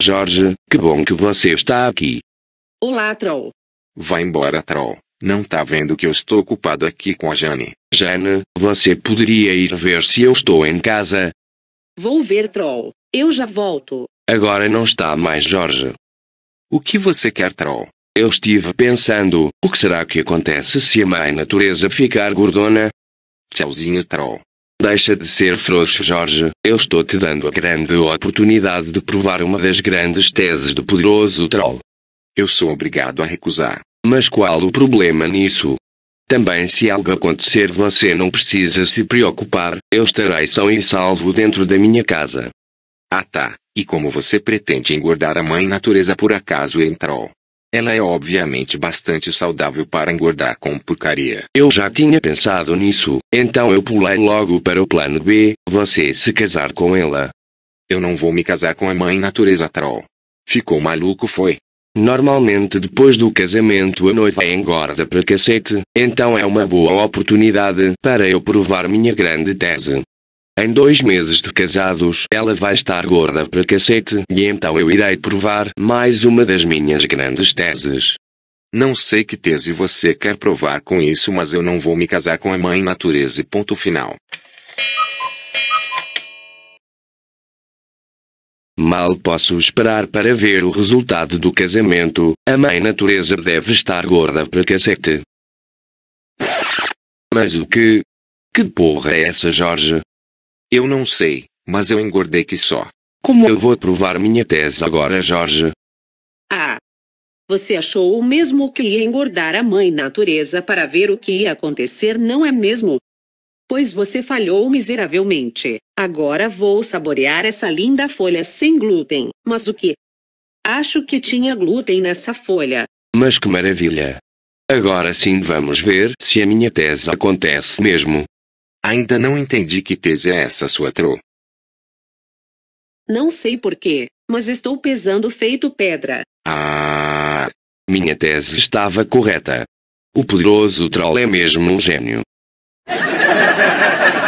Jorge, que bom que você está aqui. Olá, Troll. Vai embora, Troll. Não tá vendo que eu estou ocupado aqui com a Jane? Jane, você poderia ir ver se eu estou em casa? Vou ver, Troll. Eu já volto. Agora não está mais Jorge. O que você quer, Troll? Eu estive pensando, o que será que acontece se a mãe natureza ficar gordona? Tchauzinho, Troll. Deixa de ser frouxo Jorge, eu estou te dando a grande oportunidade de provar uma das grandes teses do poderoso troll. Eu sou obrigado a recusar. Mas qual o problema nisso? Também se algo acontecer você não precisa se preocupar, eu estarei são e salvo dentro da minha casa. Ah tá, e como você pretende engordar a mãe natureza por acaso em troll? Ela é obviamente bastante saudável para engordar com porcaria. Eu já tinha pensado nisso, então eu pulei logo para o plano B, você se casar com ela. Eu não vou me casar com a mãe natureza troll. Ficou maluco foi? Normalmente depois do casamento a noiva engorda para cacete, então é uma boa oportunidade para eu provar minha grande tese. Em dois meses de casados, ela vai estar gorda para cacete, e então eu irei provar mais uma das minhas grandes teses. Não sei que tese você quer provar com isso, mas eu não vou me casar com a mãe natureza ponto final. Mal posso esperar para ver o resultado do casamento. A mãe natureza deve estar gorda para cacete. Mas o que? Que porra é essa, Jorge? Eu não sei, mas eu engordei que só. Como eu vou provar minha tese agora, Jorge? Ah! Você achou o mesmo que ia engordar a mãe natureza para ver o que ia acontecer, não é mesmo? Pois você falhou miseravelmente. Agora vou saborear essa linda folha sem glúten. Mas o que? Acho que tinha glúten nessa folha. Mas que maravilha! Agora sim vamos ver se a minha tese acontece mesmo. Ainda não entendi que tese é essa sua tro. Não sei porquê, mas estou pesando feito pedra. Ah, minha tese estava correta. O poderoso troll é mesmo um gênio.